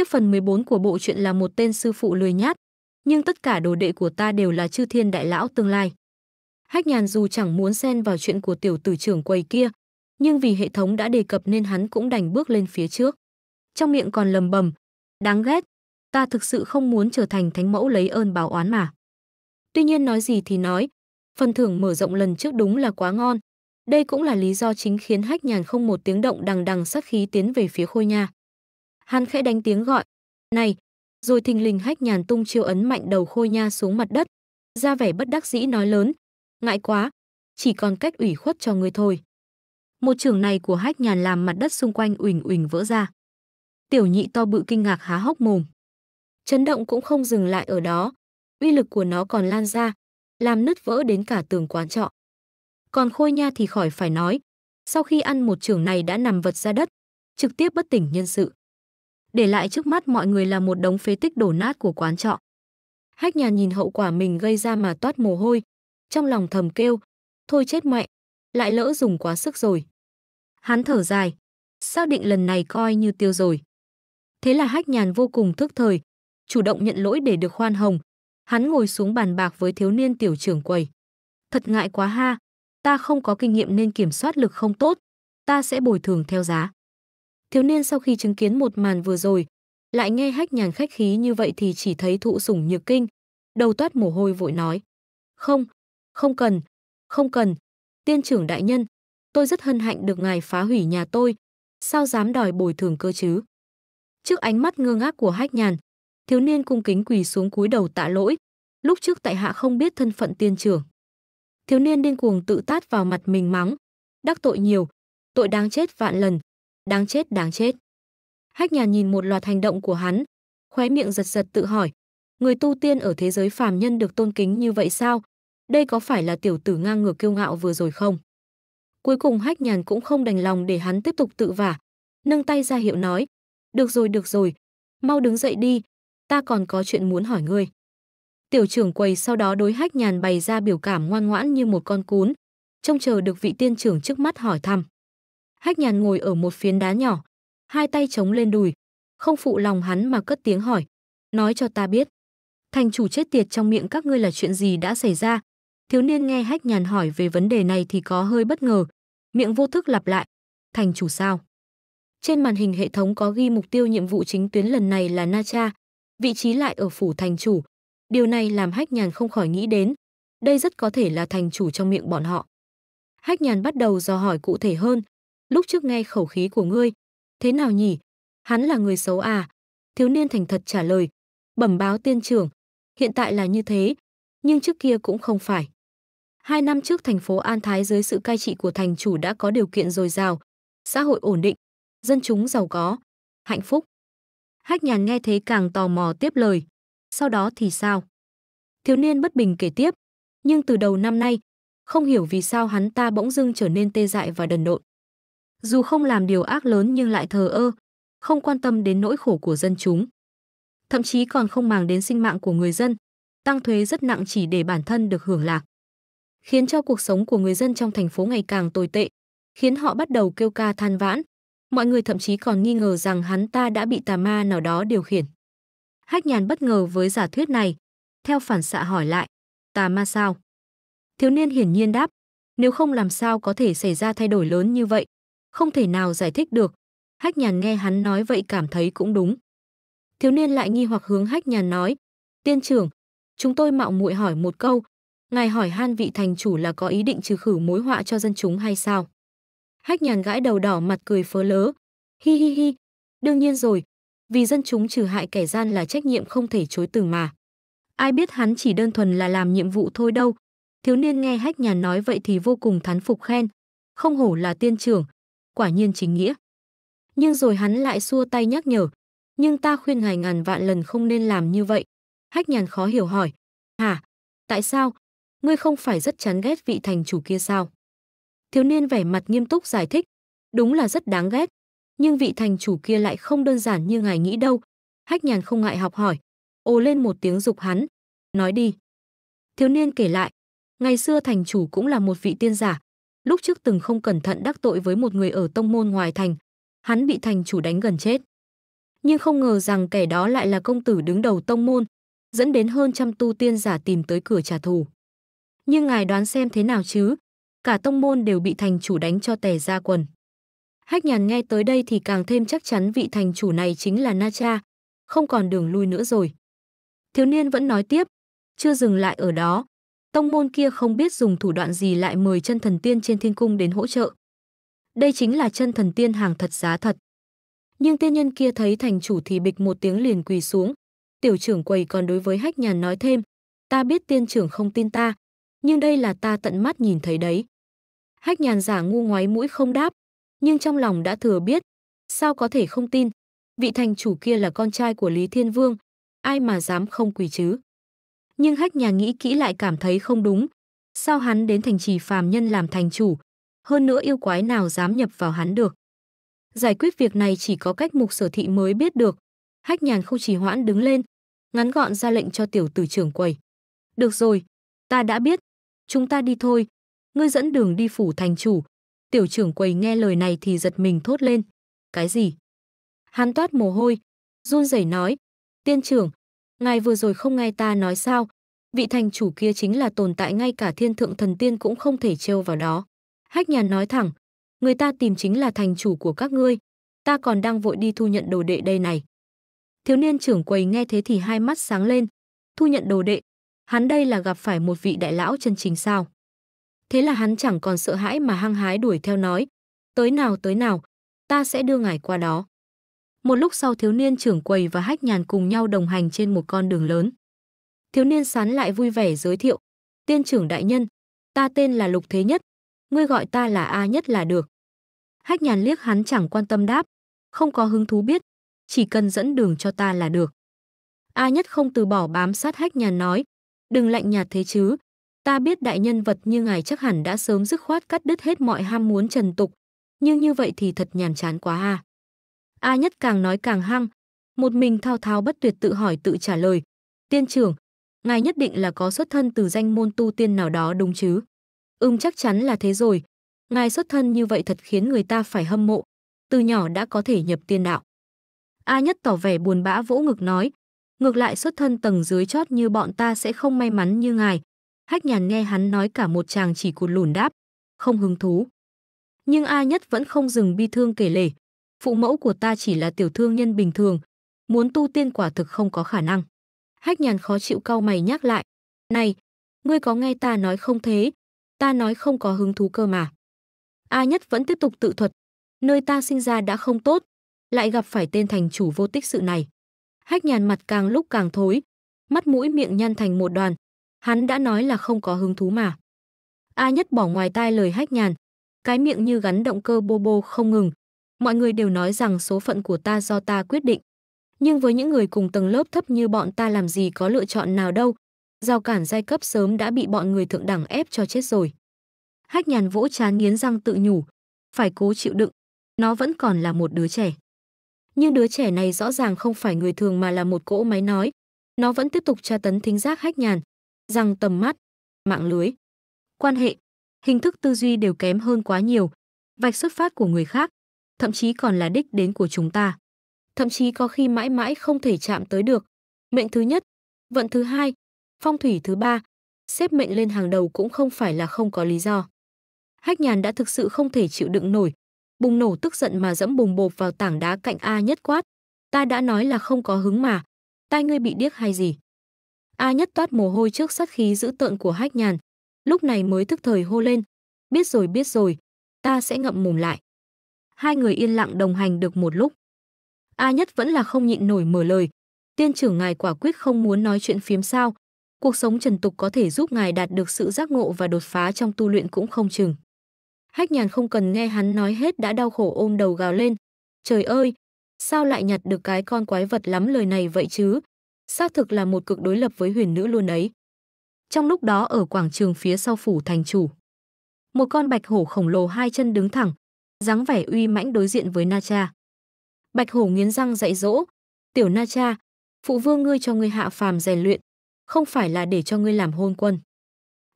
Tiếp phần 14 của bộ truyện là một tên sư phụ lười nhát, nhưng tất cả đồ đệ của ta đều là chư thiên đại lão tương lai. Hách nhàn dù chẳng muốn xen vào chuyện của tiểu tử trưởng quầy kia, nhưng vì hệ thống đã đề cập nên hắn cũng đành bước lên phía trước. Trong miệng còn lầm bầm, đáng ghét, ta thực sự không muốn trở thành thánh mẫu lấy ơn báo oán mà. Tuy nhiên nói gì thì nói, phần thưởng mở rộng lần trước đúng là quá ngon. Đây cũng là lý do chính khiến Hách Nhàn không một tiếng động đằng đằng sát khí tiến về phía Khôi Nha. Hắn khẽ đánh tiếng gọi. Này! Rồi thình lình hách nhàn tung chiêu ấn mạnh đầu khôi nha xuống mặt đất. Ra vẻ bất đắc dĩ nói lớn. Ngại quá! Chỉ còn cách ủy khuất cho người thôi. Một trường này của hách nhàn làm mặt đất xung quanh ủỳnh ủỳnh vỡ ra. Tiểu nhị to bự kinh ngạc há hốc mồm. Chấn động cũng không dừng lại ở đó. Uy lực của nó còn lan ra, làm nứt vỡ đến cả tường quán trọ. Còn khôi nha thì khỏi phải nói, sau khi ăn một trưởng này đã nằm vật ra đất, trực tiếp bất tỉnh nhân sự để lại trước mắt mọi người là một đống phế tích đổ nát của quán trọ. Hách nhà nhìn hậu quả mình gây ra mà toát mồ hôi, trong lòng thầm kêu, thôi chết mẹ, lại lỡ dùng quá sức rồi. Hắn thở dài, xác định lần này coi như tiêu rồi. Thế là hách nhàn vô cùng thức thời, chủ động nhận lỗi để được khoan hồng. Hắn ngồi xuống bàn bạc với thiếu niên tiểu trưởng quầy. Thật ngại quá ha, ta không có kinh nghiệm nên kiểm soát lực không tốt, ta sẽ bồi thường theo giá. Thiếu niên sau khi chứng kiến một màn vừa rồi, lại nghe hách nhàn khách khí như vậy thì chỉ thấy thụ sủng nhược kinh, đầu toát mồ hôi vội nói. Không, không cần, không cần, tiên trưởng đại nhân, tôi rất hân hạnh được ngài phá hủy nhà tôi, sao dám đòi bồi thường cơ chứ? Trước ánh mắt ngơ ngác của hách nhàn, thiếu niên cung kính quỳ xuống cúi đầu tạ lỗi, lúc trước tại hạ không biết thân phận tiên trưởng. Thiếu niên điên cuồng tự tát vào mặt mình mắng, đắc tội nhiều, tội đáng chết vạn lần, Đáng chết, đáng chết. Hách nhàn nhìn một loạt hành động của hắn, khóe miệng giật giật tự hỏi. Người tu tiên ở thế giới phàm nhân được tôn kính như vậy sao? Đây có phải là tiểu tử ngang ngược kiêu ngạo vừa rồi không? Cuối cùng hách nhàn cũng không đành lòng để hắn tiếp tục tự vả. Nâng tay ra hiệu nói. Được rồi, được rồi. Mau đứng dậy đi. Ta còn có chuyện muốn hỏi ngươi. Tiểu trưởng quầy sau đó đối hách nhàn bày ra biểu cảm ngoan ngoãn như một con cún, trông chờ được vị tiên trưởng trước mắt hỏi thăm. Hách nhàn ngồi ở một phiến đá nhỏ, hai tay chống lên đùi, không phụ lòng hắn mà cất tiếng hỏi. Nói cho ta biết, thành chủ chết tiệt trong miệng các ngươi là chuyện gì đã xảy ra? Thiếu niên nghe hách nhàn hỏi về vấn đề này thì có hơi bất ngờ, miệng vô thức lặp lại. Thành chủ sao? Trên màn hình hệ thống có ghi mục tiêu nhiệm vụ chính tuyến lần này là Na Cha, vị trí lại ở phủ thành chủ. Điều này làm hách nhàn không khỏi nghĩ đến. Đây rất có thể là thành chủ trong miệng bọn họ. Hách nhàn bắt đầu dò hỏi cụ thể hơn, lúc trước nghe khẩu khí của ngươi. Thế nào nhỉ? Hắn là người xấu à? Thiếu niên thành thật trả lời. Bẩm báo tiên trưởng, hiện tại là như thế, nhưng trước kia cũng không phải. Hai năm trước thành phố An Thái dưới sự cai trị của thành chủ đã có điều kiện dồi dào, xã hội ổn định, dân chúng giàu có, hạnh phúc. Hách nhàn nghe thế càng tò mò tiếp lời. Sau đó thì sao? Thiếu niên bất bình kể tiếp, nhưng từ đầu năm nay, không hiểu vì sao hắn ta bỗng dưng trở nên tê dại và đần độn dù không làm điều ác lớn nhưng lại thờ ơ, không quan tâm đến nỗi khổ của dân chúng. Thậm chí còn không màng đến sinh mạng của người dân, tăng thuế rất nặng chỉ để bản thân được hưởng lạc. Khiến cho cuộc sống của người dân trong thành phố ngày càng tồi tệ, khiến họ bắt đầu kêu ca than vãn. Mọi người thậm chí còn nghi ngờ rằng hắn ta đã bị tà ma nào đó điều khiển. Hách nhàn bất ngờ với giả thuyết này, theo phản xạ hỏi lại, tà ma sao? Thiếu niên hiển nhiên đáp, nếu không làm sao có thể xảy ra thay đổi lớn như vậy không thể nào giải thích được. Hách nhàn nghe hắn nói vậy cảm thấy cũng đúng. Thiếu niên lại nghi hoặc hướng hách nhàn nói, tiên trưởng, chúng tôi mạo muội hỏi một câu, ngài hỏi han vị thành chủ là có ý định trừ khử mối họa cho dân chúng hay sao? Hách nhàn gãi đầu đỏ mặt cười phớ lớ, hi hi hi, đương nhiên rồi, vì dân chúng trừ hại kẻ gian là trách nhiệm không thể chối từ mà. Ai biết hắn chỉ đơn thuần là làm nhiệm vụ thôi đâu. Thiếu niên nghe hách nhàn nói vậy thì vô cùng thán phục khen. Không hổ là tiên trưởng, quả nhiên chính nghĩa. Nhưng rồi hắn lại xua tay nhắc nhở, nhưng ta khuyên ngài ngàn vạn lần không nên làm như vậy. Hách nhàn khó hiểu hỏi, hả, tại sao, ngươi không phải rất chán ghét vị thành chủ kia sao? Thiếu niên vẻ mặt nghiêm túc giải thích, đúng là rất đáng ghét, nhưng vị thành chủ kia lại không đơn giản như ngài nghĩ đâu. Hách nhàn không ngại học hỏi, ồ lên một tiếng dục hắn, nói đi. Thiếu niên kể lại, ngày xưa thành chủ cũng là một vị tiên giả, lúc trước từng không cẩn thận đắc tội với một người ở tông môn ngoài thành, hắn bị thành chủ đánh gần chết. Nhưng không ngờ rằng kẻ đó lại là công tử đứng đầu tông môn, dẫn đến hơn trăm tu tiên giả tìm tới cửa trả thù. Nhưng ngài đoán xem thế nào chứ, cả tông môn đều bị thành chủ đánh cho tè ra quần. Hách nhàn nghe tới đây thì càng thêm chắc chắn vị thành chủ này chính là Na Cha, không còn đường lui nữa rồi. Thiếu niên vẫn nói tiếp, chưa dừng lại ở đó, tông môn kia không biết dùng thủ đoạn gì lại mời chân thần tiên trên thiên cung đến hỗ trợ. Đây chính là chân thần tiên hàng thật giá thật. Nhưng tiên nhân kia thấy thành chủ thì bịch một tiếng liền quỳ xuống. Tiểu trưởng quầy còn đối với hách nhàn nói thêm, ta biết tiên trưởng không tin ta, nhưng đây là ta tận mắt nhìn thấy đấy. Hách nhàn giả ngu ngoái mũi không đáp, nhưng trong lòng đã thừa biết, sao có thể không tin, vị thành chủ kia là con trai của Lý Thiên Vương, ai mà dám không quỳ chứ nhưng hách nhà nghĩ kỹ lại cảm thấy không đúng. Sao hắn đến thành trì phàm nhân làm thành chủ? Hơn nữa yêu quái nào dám nhập vào hắn được? Giải quyết việc này chỉ có cách mục sở thị mới biết được. Hách nhàn không chỉ hoãn đứng lên, ngắn gọn ra lệnh cho tiểu tử trưởng quầy. Được rồi, ta đã biết. Chúng ta đi thôi. Ngươi dẫn đường đi phủ thành chủ. Tiểu trưởng quầy nghe lời này thì giật mình thốt lên. Cái gì? Hắn toát mồ hôi, run rẩy nói. Tiên trưởng, ngài vừa rồi không nghe ta nói sao, vị thành chủ kia chính là tồn tại ngay cả thiên thượng thần tiên cũng không thể trêu vào đó. Hách nhàn nói thẳng, người ta tìm chính là thành chủ của các ngươi, ta còn đang vội đi thu nhận đồ đệ đây này. Thiếu niên trưởng quầy nghe thế thì hai mắt sáng lên, thu nhận đồ đệ, hắn đây là gặp phải một vị đại lão chân chính sao. Thế là hắn chẳng còn sợ hãi mà hăng hái đuổi theo nói, tới nào tới nào, ta sẽ đưa ngài qua đó. Một lúc sau thiếu niên trưởng quầy và hách nhàn cùng nhau đồng hành trên một con đường lớn. Thiếu niên sán lại vui vẻ giới thiệu. Tiên trưởng đại nhân, ta tên là Lục Thế Nhất, ngươi gọi ta là A Nhất là được. Hách nhàn liếc hắn chẳng quan tâm đáp, không có hứng thú biết, chỉ cần dẫn đường cho ta là được. A Nhất không từ bỏ bám sát hách nhàn nói, đừng lạnh nhạt thế chứ, ta biết đại nhân vật như ngài chắc hẳn đã sớm dứt khoát cắt đứt hết mọi ham muốn trần tục, nhưng như vậy thì thật nhàm chán quá ha À. A Nhất càng nói càng hăng, một mình thao thao bất tuyệt tự hỏi tự trả lời. Tiên trưởng, ngài nhất định là có xuất thân từ danh môn tu tiên nào đó đúng chứ? Ừm chắc chắn là thế rồi. Ngài xuất thân như vậy thật khiến người ta phải hâm mộ. Từ nhỏ đã có thể nhập tiên đạo. A Nhất tỏ vẻ buồn bã vỗ ngực nói. Ngược lại xuất thân tầng dưới chót như bọn ta sẽ không may mắn như ngài. Hách nhàn nghe hắn nói cả một chàng chỉ cụt lùn đáp. Không hứng thú. Nhưng A Nhất vẫn không dừng bi thương kể lể phụ mẫu của ta chỉ là tiểu thương nhân bình thường, muốn tu tiên quả thực không có khả năng. Hách nhàn khó chịu cau mày nhắc lại. Này, ngươi có nghe ta nói không thế? Ta nói không có hứng thú cơ mà. A nhất vẫn tiếp tục tự thuật. Nơi ta sinh ra đã không tốt, lại gặp phải tên thành chủ vô tích sự này. Hách nhàn mặt càng lúc càng thối, mắt mũi miệng nhăn thành một đoàn. Hắn đã nói là không có hứng thú mà. A nhất bỏ ngoài tai lời hách nhàn, cái miệng như gắn động cơ bô bô không ngừng, mọi người đều nói rằng số phận của ta do ta quyết định. Nhưng với những người cùng tầng lớp thấp như bọn ta làm gì có lựa chọn nào đâu, giao cản giai cấp sớm đã bị bọn người thượng đẳng ép cho chết rồi. Hách nhàn vỗ chán nghiến răng tự nhủ, phải cố chịu đựng, nó vẫn còn là một đứa trẻ. Nhưng đứa trẻ này rõ ràng không phải người thường mà là một cỗ máy nói, nó vẫn tiếp tục tra tấn thính giác hách nhàn, rằng tầm mắt, mạng lưới, quan hệ, hình thức tư duy đều kém hơn quá nhiều, vạch xuất phát của người khác, thậm chí còn là đích đến của chúng ta. Thậm chí có khi mãi mãi không thể chạm tới được. Mệnh thứ nhất, vận thứ hai, phong thủy thứ ba, xếp mệnh lên hàng đầu cũng không phải là không có lý do. Hách nhàn đã thực sự không thể chịu đựng nổi, bùng nổ tức giận mà dẫm bùng bộp vào tảng đá cạnh A nhất quát. Ta đã nói là không có hứng mà, tai ngươi bị điếc hay gì? A nhất toát mồ hôi trước sát khí dữ tợn của hách nhàn, lúc này mới thức thời hô lên. Biết rồi biết rồi, ta sẽ ngậm mồm lại hai người yên lặng đồng hành được một lúc. A Nhất vẫn là không nhịn nổi mở lời. Tiên trưởng ngài quả quyết không muốn nói chuyện phiếm sao. Cuộc sống trần tục có thể giúp ngài đạt được sự giác ngộ và đột phá trong tu luyện cũng không chừng. Hách nhàn không cần nghe hắn nói hết đã đau khổ ôm đầu gào lên. Trời ơi, sao lại nhặt được cái con quái vật lắm lời này vậy chứ? Xác thực là một cực đối lập với huyền nữ luôn ấy. Trong lúc đó ở quảng trường phía sau phủ thành chủ, một con bạch hổ khổng lồ hai chân đứng thẳng, dáng vẻ uy mãnh đối diện với Na Cha. Bạch Hổ nghiến răng dạy dỗ, "Tiểu Na Cha, phụ vương ngươi cho ngươi hạ phàm rèn luyện, không phải là để cho ngươi làm hôn quân."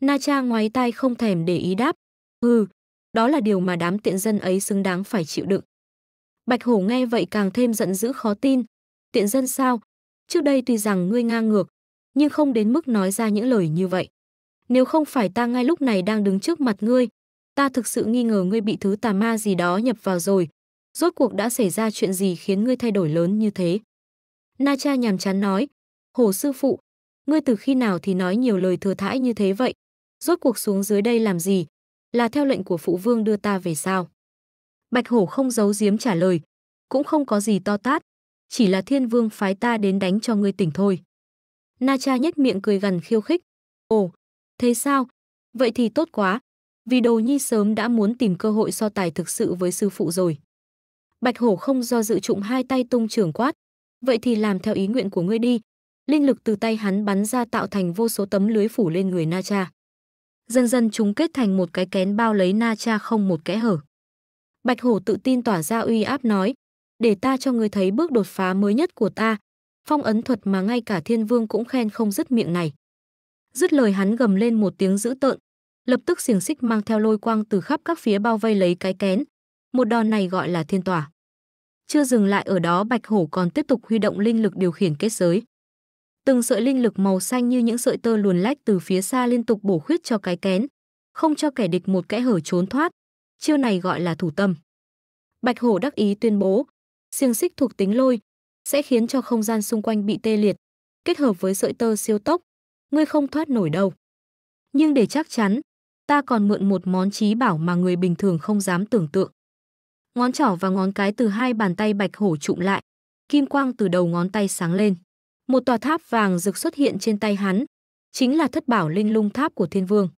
Na Cha ngoái tai không thèm để ý đáp, "Hừ, đó là điều mà đám tiện dân ấy xứng đáng phải chịu đựng." Bạch Hổ nghe vậy càng thêm giận dữ khó tin, "Tiện dân sao? Trước đây tuy rằng ngươi ngang ngược, nhưng không đến mức nói ra những lời như vậy. Nếu không phải ta ngay lúc này đang đứng trước mặt ngươi, ta thực sự nghi ngờ ngươi bị thứ tà ma gì đó nhập vào rồi. Rốt cuộc đã xảy ra chuyện gì khiến ngươi thay đổi lớn như thế? Na cha nhàm chán nói, Hồ sư phụ, ngươi từ khi nào thì nói nhiều lời thừa thãi như thế vậy? Rốt cuộc xuống dưới đây làm gì? Là theo lệnh của phụ vương đưa ta về sao? Bạch hổ không giấu giếm trả lời, cũng không có gì to tát, chỉ là thiên vương phái ta đến đánh cho ngươi tỉnh thôi. Na cha nhếch miệng cười gần khiêu khích. Ồ, thế sao? Vậy thì tốt quá, vì Đồ Nhi sớm đã muốn tìm cơ hội so tài thực sự với sư phụ rồi. Bạch Hổ không do dự trụng hai tay tung trưởng quát, vậy thì làm theo ý nguyện của ngươi đi. Linh lực từ tay hắn bắn ra tạo thành vô số tấm lưới phủ lên người Na Cha. Dần dần chúng kết thành một cái kén bao lấy Na Cha không một kẽ hở. Bạch Hổ tự tin tỏa ra uy áp nói, để ta cho ngươi thấy bước đột phá mới nhất của ta, phong ấn thuật mà ngay cả thiên vương cũng khen không dứt miệng này. Dứt lời hắn gầm lên một tiếng dữ tợn, lập tức xiềng xích mang theo lôi quang từ khắp các phía bao vây lấy cái kén. Một đòn này gọi là thiên tỏa. Chưa dừng lại ở đó Bạch Hổ còn tiếp tục huy động linh lực điều khiển kết giới. Từng sợi linh lực màu xanh như những sợi tơ luồn lách từ phía xa liên tục bổ khuyết cho cái kén, không cho kẻ địch một kẽ hở trốn thoát. Chiêu này gọi là thủ tâm. Bạch Hổ đắc ý tuyên bố, xiềng xích thuộc tính lôi sẽ khiến cho không gian xung quanh bị tê liệt, kết hợp với sợi tơ siêu tốc, ngươi không thoát nổi đâu. Nhưng để chắc chắn, ta còn mượn một món trí bảo mà người bình thường không dám tưởng tượng. Ngón trỏ và ngón cái từ hai bàn tay bạch hổ trụm lại, kim quang từ đầu ngón tay sáng lên. Một tòa tháp vàng rực xuất hiện trên tay hắn, chính là thất bảo linh lung tháp của thiên vương.